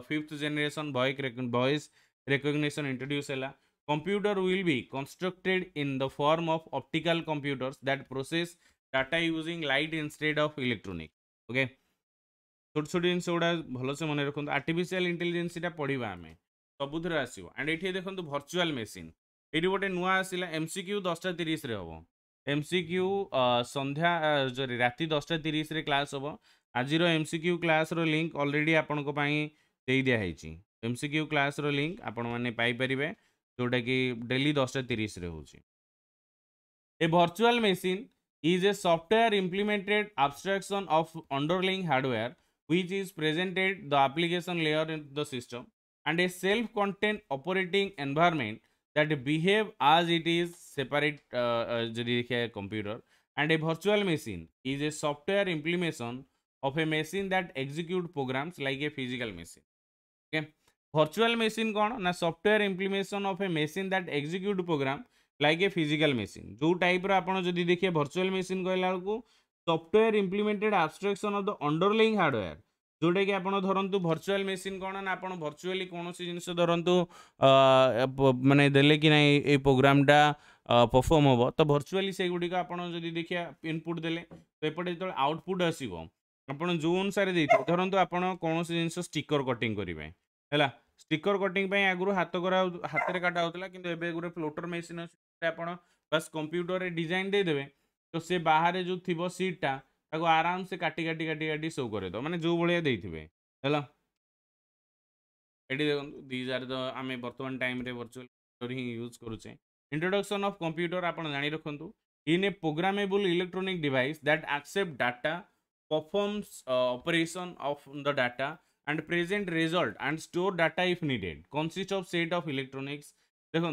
fifth generation voice recognition introduce ହେଲା computer will be constructed in the form of optical computers that process data using light instead of electronic okay छोट छोट जिन गुड़ा भलसे मन रखु आर्टिफिशियल इंटेलिजेन्सटा पढ़ा आम सबुथर आसो एंड ये देखो भर्चुआल मेसीन ये गोटे नुआ आसा एम सिक्यू दसटा तीस हम एमसीक्यू संध्या सरी राति दसटा तीस क्लास हम आज सिक्यू क्लास रिंक अलरेडी आपंक दिखाई सिक्यू क्लास रिंक आपण जोटा कि डेली दसटा तीस हो virtual machine is a software implemented abstraction of underlying hardware which is presented the application layer in the system and a self-contained operating environment that behave as it is separate uh, uh, computer and a virtual machine is a software implementation of a machine that execute programs like a physical machine okay virtual machine कौन ना software implementation of a machine that execute program like a physical machine जो type रा आपण जदि देखिए virtual machine कहला बेलू software implemented abstraction of the underlying hardware ଯେଉଁଟାକି ଆପଣ ଧରନ୍ତୁ ଭର୍ଚୁଆଲ ମେସିନ୍ କ'ଣ ନା ଆପଣ ଭର୍ଚୁଆଲି କୌଣସି ଜିନିଷ ଧରନ୍ତୁ ମାନେ ଦେଲେ କି ନାହିଁ ଏଇ ପ୍ରୋଗ୍ରାମଟା ପରଫର୍ମ ହେବ ତ ଭର୍ଚୁଆଲି ସେଗୁଡ଼ିକ ଆପଣ ଯଦି ଦେଖିବା ଇନପୁଟ୍ ଦେଲେ ତ ଏପଟେ ଯେତେବେଳେ ଆଉଟପୁଟ୍ ଆସିବ ଆପଣ ଯେଉଁ ଅନୁସାରେ ଦେଇଥିବେ ଧରନ୍ତୁ ଆପଣ କୌଣସି ଜିନିଷ ଷ୍ଟିକର କଟିଂ କରିବେ ହେଲା ଷ୍ଟିକର କଟିଂ ପାଇଁ ଆଗରୁ ହାତ କରା ହାତରେ କଟା ହେଉଥିଲା କିନ୍ତୁ ଏବେ ଗୋଟେ ଫ୍ଲୋଟର ମେସିନ୍ ଅଛି ଆପଣ ବାସ୍ କମ୍ପ୍ୟୁଟରରେ ଡିଜାଇନ୍ ଦେଇଦେବେ तो से बाहर जो थी सीटा ताको आराम से काटि काटि काटि काटि शो कर मैंने जो भाया दे थे ये देखो दीजार तो आम बर्तमान टाइम भर्चुआल कंप्यूटर ही यूज करुचे इंट्रोडक्शन अफ कंप्यूटर आप जाणी रखु in a programmable electronic device that accept data performs uh, operation of the data and present result and store data if needed consists of set of electronics देखो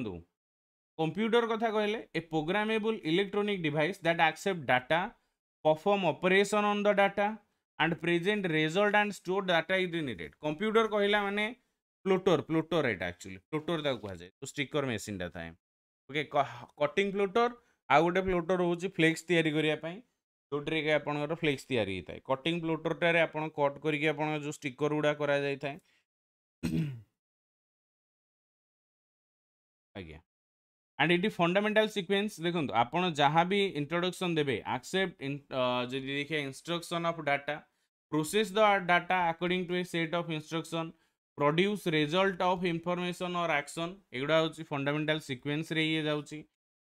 computer কথা কহিলে a programmable electronic device that accept data perform operation on the data and present result and store data is related computer কহিলা মানে প্লোটর প্লোটর এটা actually প্লোটর তাকে কুহাযায় তো স্টিকর মেসিনটা থাকে ওকে coating প্লোটর আর গোটে প্লোটর হচ্ছে ফ্লেক্স তৈরি করা যেটি কি আপনার ফ্লেক্স তৈরি হয়ে কটিং প্লোটরটার আপনার কট করি আপনার যে স্টিকর গুড়া করা যাই আজ্ঞা ଆଣ୍ଡ ଇଟ୍ ଫଣ୍ଡାମେଣ୍ଟାଲ ସିକ୍ୱେନ୍ସ ଦେଖନ୍ତୁ ଆପଣ ଯାହା ବି ଇଣ୍ଟ୍ରୋଡକ୍ସନ୍ ଦେବେ ଆକ୍ସେପ୍ଟ ଯଦି ଦେଖିବା instruction of data process the data according to a set of instruction produce result of information or action ଏଗୁଡ଼ା ହେଉଛି ଫଣ୍ଡାମେଣ୍ଟାଲ ସିକ୍ୱେନ୍ସରେ ଇଏ ଯାଉଛି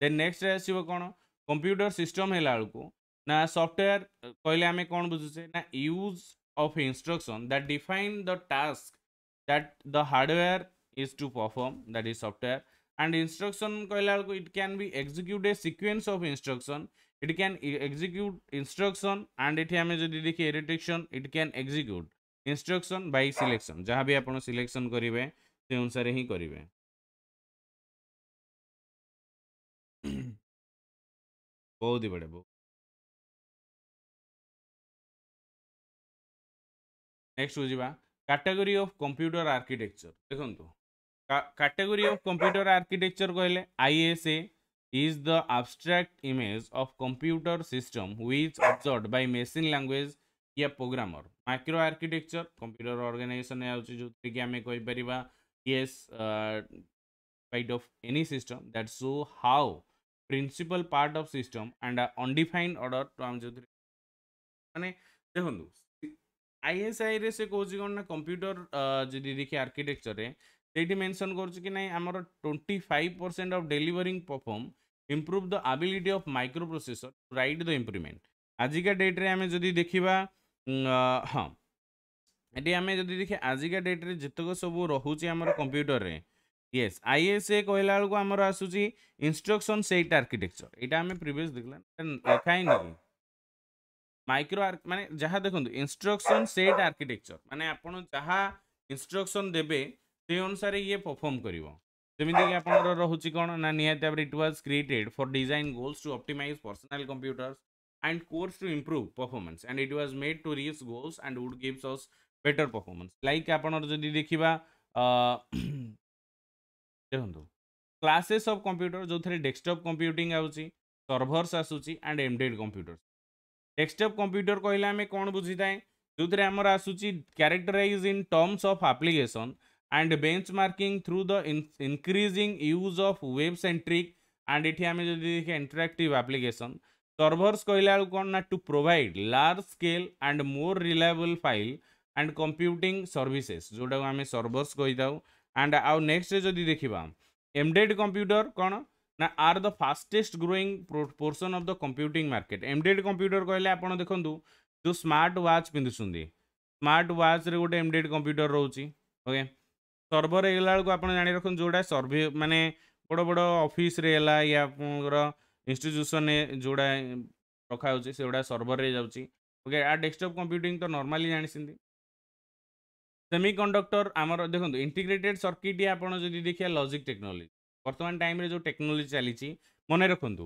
ଦେନ୍ ନେକ୍ସଟରେ ଆସିବ କ'ଣ କମ୍ପ୍ୟୁଟର ସିଷ୍ଟମ୍ ହେଲା ବେଳକୁ ନା ସଫ୍ଟୱେୟାର କହିଲେ ଆମେ କ'ଣ ବୁଝୁଛେ ନା use of instruction that define the task that the hardware is to perform that is software and instruction कहला बेलू it can be execute a sequence of instruction it क्या एक्जिक्यूट इनस्ट्रक्शन एंड ये जब देखिए एरेटिक्शन इट क्या execute instruction by selection जहाँ भी आप सिलेक्शन करेंगे से अनुसार ही करेंगे बहुत ही बढ़िया नेक्स्ट हो जाटेगोरी ऑफ कंप्यूटर आर्किटेक्चर देखो कैटेगरी ऑफ कंप्यूटर आर्किटेक्चर कहले ISA is the abstract image of computer system which observed by machine language या programmer micro architecture computer organization आउछ जो कि हमें कोई परबा is part of any system that show how principal part of system and undefined order to हम जो माने देखंदु आईएसआई रे से कोजी कोन ना कंप्यूटर जदी देखि आर्किटेक्चर रे ସେଇଠି ମେନସନ୍ କରୁଛି କି ନାହିଁ ଆମର twenty five percent of delivering perform improve the ability of micro processor right the improvement ଆଜିକା ଡେଟ୍ରେ ଆମେ ଯଦି ଦେଖିବା ହଁ ଏଠି ଆମେ ଯଦି ଦେଖିବା ଆଜିକା ଡେଟ୍ରେ ଯେତେକ ସବୁ ରହୁଛି ଆମର କମ୍ପ୍ୟୁଟରରେ ୟେସ୍ ଆଇଏସ୍ଏ କହିଲା ବେଳକୁ ଆମର ଆସୁଛି ଇନଷ୍ଟ୍ରକ୍ସନ୍ ସେଇଟ୍ ଆର୍କିଟେକ୍ଚର ଏଇଟା ଆମେ ପ୍ରିଭିୟସ୍ ଦେଖିଲା ଲେଖା ହିଁ ନାହିଁ ମାଇକ୍ରୋ ମାନେ ଯାହା ଦେଖନ୍ତୁ ଇନଷ୍ଟ୍ରକ୍ସନ୍ ସେଇଟ୍ ଆର୍କିଟେକ୍ଚର ମାନେ ଆପଣ ଯାହା ଇନଷ୍ଟ୍ରକ୍ସନ୍ ଦେବେ সেই অনুসারে ইয়ে পরফর্ম করব যেমিতিকি আপনার রয়েছে কোণ না নিহতি ভাবে it was created for design goals to optimize personal computers and course to improve performance and it was made to reach goals and would gives us better performance like আপনার যদি দেখিবা দেখন্তু ক্লাসেস অফ কম্পিউটর ଯେଉଁଥିରେ desktop computing ଆସୁଛି servers ଆସୁଛି and embedded computer desktop computer କହିଲେ ଆମେ କ'ଣ ବୁଝିଥାଏ ଯେଉଁଥିରେ ଆମର ଆସୁଛି characterize in terms of application and benchmarking marking through the increasing use of web centric and एटी आम जो देखिए इंटराक्टिव आप्लिकेसन सर्भर्स कहला कौन ना to provide large scale and more reliable file and computing services जोटा को आम सर्भर्स कही था एंड आउ नेक्स्ट जदि देखा एमडेड कंप्यूटर कौन ना are the fastest growing portion of the computing market embedded computer कहले आप देखते जो स्मार्ट व्वाच पिंधुँच स्मार्ट वाच्रे गोटे एमडेड कंप्यूटर रोचे ओके okay? ସର୍ଭର ହେଇଗଲା ବେଳକୁ ଆପଣ ଜାଣି ରଖନ୍ତୁ ଯେଉଁଟା ସର୍ଭେ ମାନେ ବଡ଼ ବଡ଼ ଅଫିସରେ ହେଲା ୟା ଆପଣଙ୍କର ଇନଷ୍ଟିଚ୍ୟୁସନରେ ଯେଉଁଟା ରଖାହେଉଛି ସେଗୁଡ଼ା ସର୍ଭରରେ ଯାଉଛି ଓକେ ଆ ଡେସ୍କଟପ୍ କମ୍ପ୍ୟୁଟିଂ ତ ନର୍ମାଲି ଜାଣିଛନ୍ତି ସେମି କଣ୍ଡକ୍ଟର ଆମର ଦେଖନ୍ତୁ ଇଣ୍ଟିଗ୍ରେଟେଡ୍ ସର୍କିଟ୍ ଆପଣ ଯଦି ଦେଖିବା ଲଜିକ୍ ଟେକ୍ନୋଲୋଜି ବର୍ତ୍ତମାନ ଟାଇମ୍ରେ ଯେଉଁ ଟେକ୍ନୋଲୋଜି ଚାଲିଛି ମନେ ରଖନ୍ତୁ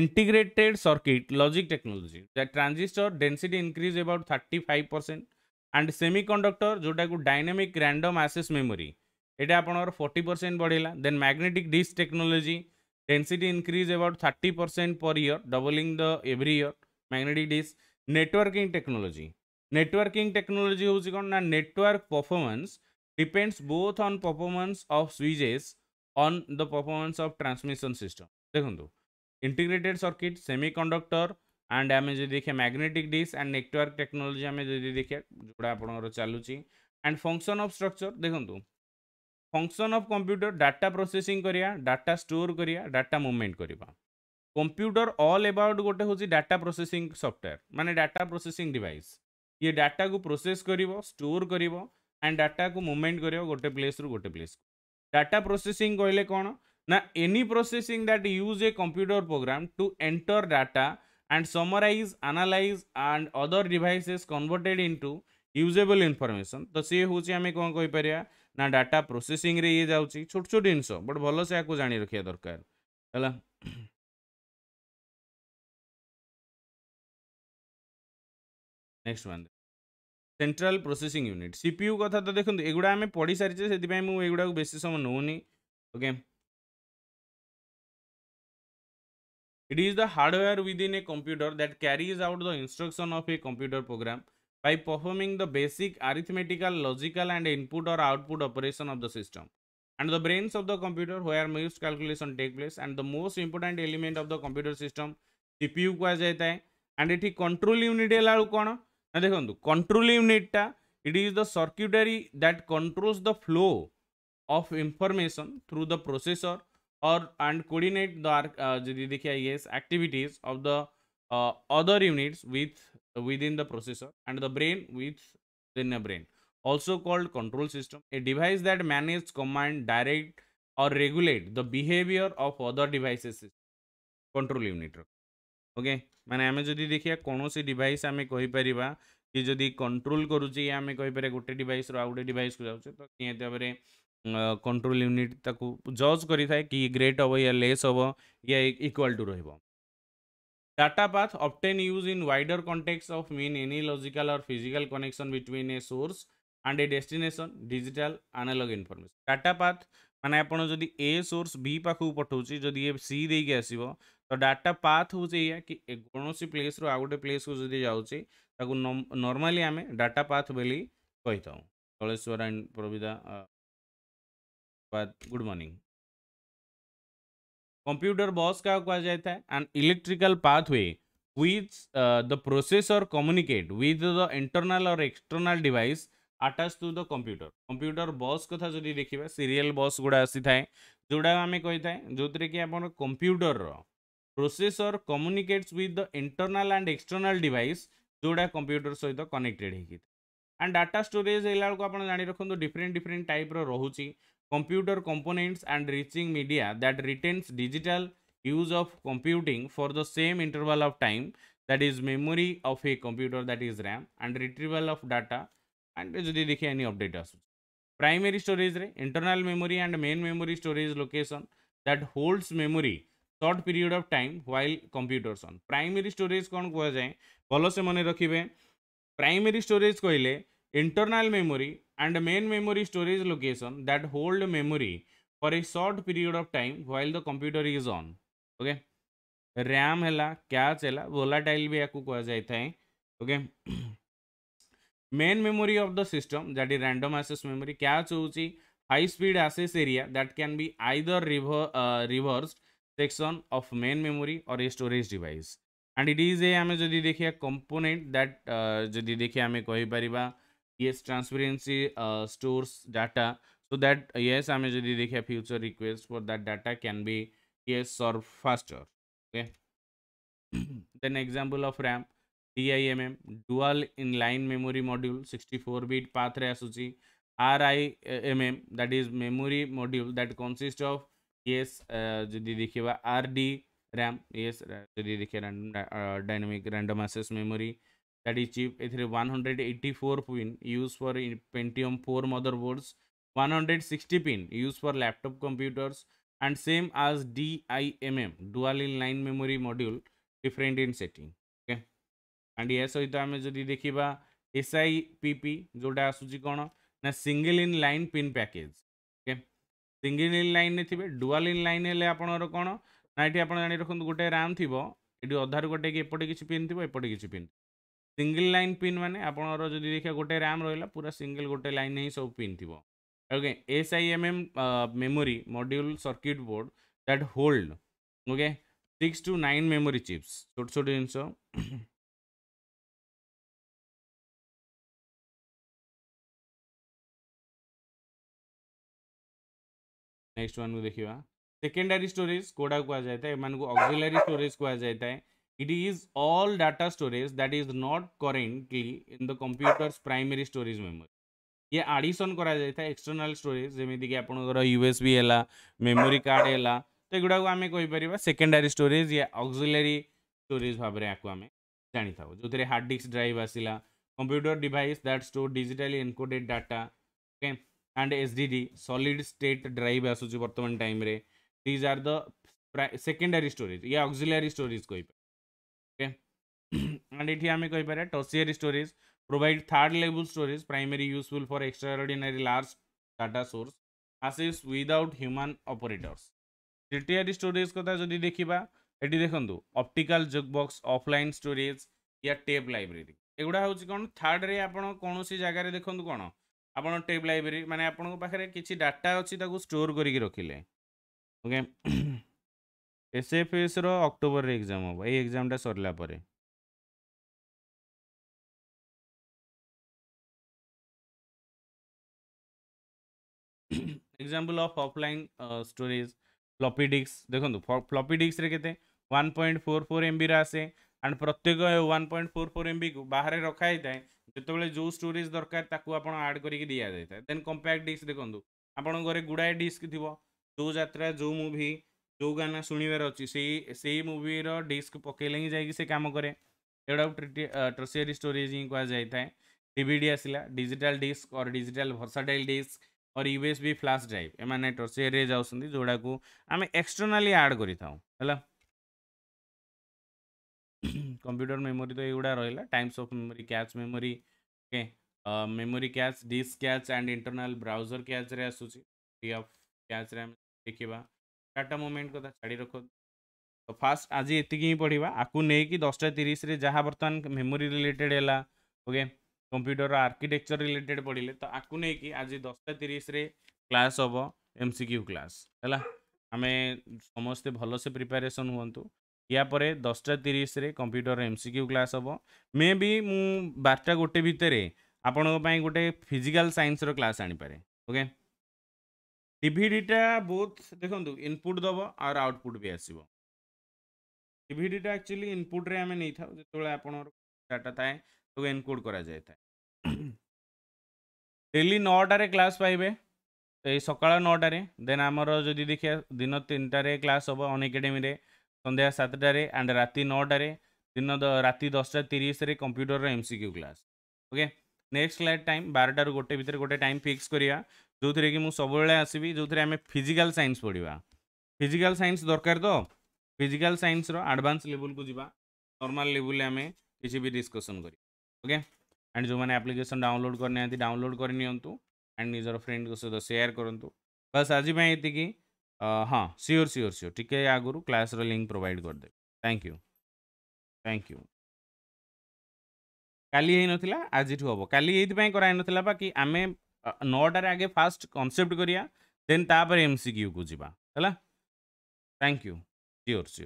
integrated circuit logic technology transistor density increase about thirty five percent and semiconductor ଯେଉଁଟାକୁ ଡାଇନାମିକ୍ ରାଣ୍ଡମ୍ ଆସେସ୍ ମେମୋରୀ এটা আপনার ফোর্টি পরসেন্ট বড়া then magnetic disk technology density increase about thirty percent per year doubling the every year magnetic disk networking technology networking technology হচ্ছে কোণ না network performance depends both on performance of switches on the performance of transmission system দেখুন integrated circuit semi conductor and आम जो देखिए magnetic disk and network technology आम जो देखिए जोटा आप चलुची एंड फंक्शन अफ स्ट्रक्चर देखूँ function of computer data processing करिया डाटा स्टोर करिया डाटा मुवमेंट करिया कंप्यूटर ऑल अबाउट गोटे हूँ डाटा प्रोसेसिंग सफ्टवेयर माने डाटा प्रोसेसिंग डिवाइस ये डाटा को प्रोसेस कर स्टोर करिवो एंड डाटा को मुवमेंट कर गोटे प्लेस रु गोटे प्लेस डाटा प्रोसेसिंग कहले कौन ना any processing that use a computer program to enter data and summarize analyze and other devices converted into usable information तो सी हूँ आम कौन कहीपरिया ନା ଡାଟା ପ୍ରୋସେସିଂରେ ଇଏ ଯାଉଛି ଛୋଟ ଛୋଟ ଜିନିଷ ବଟ୍ ଭଲସେ ଆକୁ ଜାଣି ରଖିବା ଦରକାର ହେଲା ନେକ୍ସଟ ମାନ ସେଣ୍ଟ୍ରାଲ ପ୍ରୋସେସିଂ ୟୁନିଟ୍ ସିପିୟୁ କଥା ତ ଦେଖନ୍ତୁ ଏଗୁଡ଼ା ଆମେ ପଢ଼ିସାରିଛେ ସେଥିପାଇଁ ମୁଁ ଏଗୁଡ଼ାକୁ ବେଶୀ ସମୟ ନେଉନି okay it is the hardware within a computer that carries out the instruction of a computer program by performing the basic arithmetical, logical and input or output operation of the system. And the brains of the computer where most calculation take place and the most important element of the computer system CPU କୁହାଯାଇଥାଏ and ଏଠି control unit control unit it is the circuitry that controls the flow of information through the processor or and coordinate the uh, yes activities of the uh, other units with within the processor and the brain within a brain also called control system a device that manages command direct or regulate the behavior of other devices control unit okay माने आम जदि देखिया कौन सी device आम कहीपर कि जदि control करुचे आम कहीपर गोटे डिवाइस रो आउटे डिवाइस को जाऊे तो निहत भाव में कंट्रोल यूनिट ताकू जज करें कि ग्रेट हम या लेस हम या इक्वाल टू रोक Data path often used in wider context of mean any logical or physical connection between a source and a destination digital analog information. Data path মানে আপনার যদি এ সোর্স বি পাখু পঠাউছি যদি A C দিয়ে আসব তো data path হচ্ছে ইয়া কি কোণী place রু আউ গোটে প্লেস কু যদি যাচ্ছি তাকে নর্মালি আমি ডাটা পাথ বলে কই থাও Kaleshwar and Pravida good morning computer bus क्या कहा जाए and electrical pathway with the process और कम्युनिकेट विथ द इंटरनाल और external device attach to the computer computer bus कथा जो देखा सीरीयल बस गुड़ा आसी था जोड़ा आम कही था जो थे कि आप computer processor communicates with the internal and external device जोड़ा कंप्यूटर सहित कनेक्टेड होता है एंड डाटा स्टोरेज आप जान रखु डिफरेन्ट डिफरेन्ट टाइप रोचे computer components and reaching media that retains digital use of computing for the same interval of time that is memory of a computer that is RAM and retrieval of data and ଯଦି ଦେଖିବା any update ଆସୁଛି primary storage ରେ internal memory and main memory storage location that holds memory short period of time while computers on primary storage କ'ଣ से मने रखी ରଖିବେ primary storage ले internal memory and main memory storage location that hold memory for a short period of time while the computer is on okay ram hela cache hela volatile bi yaku koha jai thai okay main memory of the system that is random access memory cache hochi high speed access area that can be either rever uh, reversed section of main memory or a storage device and it is a हमें जदि देखिए component that जदि देखिए हमें कहि परिबा yes transparency uh, stores data so that yes i'm a future request for that data can be yes or faster okay then example of ram dimm dual inline memory module 64 bit path ray asuchi rimm that is memory module that consists of yes jodi uh, dekhiba rd ram yes jodi dekhe random dynamic random access memory that is cheap ଏଥିରେ 184 pin used for Pentium 4 motherboards 160 pin used for laptop computers and same as DIMM dual inline memory module different in setting okay and yes so ita ame jodi dekhiba SIPP जोटा आसूँ कौन ना single in line pin package okay single in line थे dual in line हेल्ले आपणर कौन ना ये आप जाणी रखुद गोटे राम थी ये अधार गोटे कि एपटे किसी पिन थी एपटे किसी पिन ସିଙ୍ଗିଲ୍ ଲାଇନ୍ ପିନ୍ ମାନେ ଆପଣଙ୍କର ଯଦି ଦେଖିବା ଗୋଟେ ରାମ୍ ରହିଲା ପୁରା ସିଙ୍ଗିଲ୍ ଗୋଟେ ଲାଇନ୍ ହିଁ ସବୁ ପିନ୍ ଥିବ okay S I M M memory module circuit board that hold okay six to nine memory chips ଛୋଟ ଛୋଟ ଜିନିଷ ନେକ୍ସଟ ୱାନ୍କୁ ଦେଖିବା ସେକେଣ୍ଡାରୀ ଷ୍ଟୋରେଜ କେଉଁଟାକୁ କୁହାଯାଇଥାଏ ଏମାନଙ୍କୁ ଅକ୍ସିଲାରୀ ଷ୍ଟୋରେଜ କୁହାଯାଇଥାଏ It is all data storage that is not currently in the computer's primary storage memory. ये addition था एक्सटर्नल स्टोरेज जमीक आपंकर यूएसबी है मेमोरी कार्ड है तो आमे आम कहीपर सेकेंडारी स्टोरेज या ऑक्सिलरी स्टोरेज भाव में आमे जानि थाउ जोतरे जो हार्ड डिस्क ड्राइव आसला computer device that store digitally encoded data okay and SSD solid D solid state drive आसूँ बर्तमान time these are the secondary storage या ऑक्सिलरी स्टोरेज कहीपर and it here we can tertiary storage provide third level storage primary useful for extraordinary large data source access without human operators tertiary storage କଥା ଯଦି ଦେଖିବା ଏଠି ଦେଖନ୍ତୁ optical jukebox offline storage ୟା tape library ଏଗୁଡ଼ା ହେଉଛି କ'ଣ ଥାର୍ଡ଼ରେ ଆପଣ କୌଣସି ଜାଗାରେ ଦେଖନ୍ତୁ କ'ଣ ଆପଣ ଟେପ୍ ଲାଇବ୍ରେରୀ ମାନେ ଆପଣଙ୍କ ପାଖରେ କିଛି ଡାଟା ଅଛି ତାକୁ ଷ୍ଟୋର୍ କରିକି ରଖିଲେ ଓକେ ଏସ୍ଏଫ୍ଏସ୍ର ଅକ୍ଟୋବରରେ ଏକ୍ଜାମ୍ ହେବ ଏଇ ଏକ୍ଜାମ୍ଟା ସରିଲା ପରେ example of offline storage floppy disk देखो फ्लपी डिस्क रे केते पॉइंट फोर फोर एम आसे एंड प्रत्येक one point four four M को बाहर रखाई थाए जितेबाला जो स्टोरेज दरकार आड कर दि जाए देन कंपैक्ट डिस्क देखो आप गुड़ाए डिस्क थी जो जित्रा जो मुवि जो गाना शुणवार अच्छे से मुवीर डिस्क पकईले ही जाए कम कै स्टोरेज ही कह जाए डी आसा डिजिटल डिस्क और डिजिटल भर्साटाइल डिस्क और यूएसबी फ्लाश ड्राइव एମାନେ टर्चରେ ଯାଉଛନ୍ତି ଯେଉଁଟାକୁ ଆମେ ଏକ୍ସଟର୍ନାଲି ଆଡ଼୍ କରିଥାଉ ହେଲା कंप्यूटर मेमोरी तो युवा रहा types of memory cache memory okay memory cache disk cache and internal browser cache रे आसूसी कैच देखा डाटा मुमेंट कथा छाड़ी रख तो फास्ट आज ये पढ़ा आपको नहीं कि दसटा तीस जहाँ बर्तमान मेमोरी रिलेटेड है ओके କମ୍ପ୍ୟୁଟର ଆର୍କିଟେକ୍ଚର ରିଲେଟେଡ୍ ପଢ଼ିଲେ ତ ଆକୁ ନେଇକି ଆଜି ଦଶଟା ତିରିଶରେ କ୍ଲାସ୍ ହେବ ଏମ୍ ସି କ୍ୟୁ କ୍ଲାସ୍ ହେଲା ଆମେ ସମସ୍ତେ ଭଲସେ ପ୍ରିପାରେସନ୍ ହୁଅନ୍ତୁ ୟା ପରେ ଦଶଟା ତିରିଶରେ computer M C Q class ହେବ ମେ ବି ମୁଁ ବାରଟା ଗୋଟେ ଭିତରେ ଆପଣଙ୍କ ପାଇଁ ଗୋଟେ ଫିଜିକାଲ୍ ସାଇନ୍ସର କ୍ଲାସ୍ ଆଣିପାରେ ଓକେ ଟିଭିଡ଼ିଟା ବହୁତ ଦେଖନ୍ତୁ ଇନପୁଟ୍ ଦେବ ଆଉ ଆଉଟପୁଟ୍ ବି ଆସିବ ଟିଭିଡ଼ିଟା ଆକ୍ଚୁଆଲି ଇନପୁଟ୍ରେ ଆମେ ନେଇଥାଉ ଯେତେବେଳେ ଆପଣଙ୍କର ଡାଟା ଥାଏ ତାକୁ ଏନକୋଡ଼୍ କରାଯାଇଥାଏ ডেলি নটারে ক্লাস পাইবে এই সকাল নটারে দেন আমার যদি দেখিয়া দিন তিনটারে ক্লাস হব অন একাডেমিরে সন্ধ্যা সাতটারে আন্ড রাতে নটারে দিন রাতে দশটা তিরিশে computer MCQ class okay next slide time বারটার গোটে ভিতরে গোটে টাইম ফিক্স করা ଯେଉଁଥିରେ କି ମୁଁ ସବୁବେଳେ ଆସିବି ଯେଉଁଥିରେ ଆମେ ଫିଜିକାଲ୍ ସାଇନ୍ସ ପଢ଼ିବା ଫିଜିକାଲ୍ ସାଇନ୍ସ ଦରକାର ତ ଫିଜିକାଲ୍ ସାଇନ୍ସର ଆଡ଼ଭାନ୍ସ ଲେବୁଲ୍କୁ ଯିବା ନର୍ମାଲ୍ ଲେବୁଲ୍ରେ ଆମେ କିଛି ବି ଡିସ୍କସନ୍ କରିବା ଓକେ एंड जो मैंने आप्लिकेसन डाउनलोड करना डाउनलोड करनीतुँ निजर फ्रेंड सहित सेयार करूँ बस आज हाँ, ये हाँ सियोर सियोर सियोर टी आगुरी क्लास प्रोवाइड कर दे थैंक यू थैंक यू काली ना आज हम काली कराइन बाकी आम नौटे आगे फास्ट कनसेप्ट करने देन एम सिक्यू को जी थैंक यू सियोर सियोर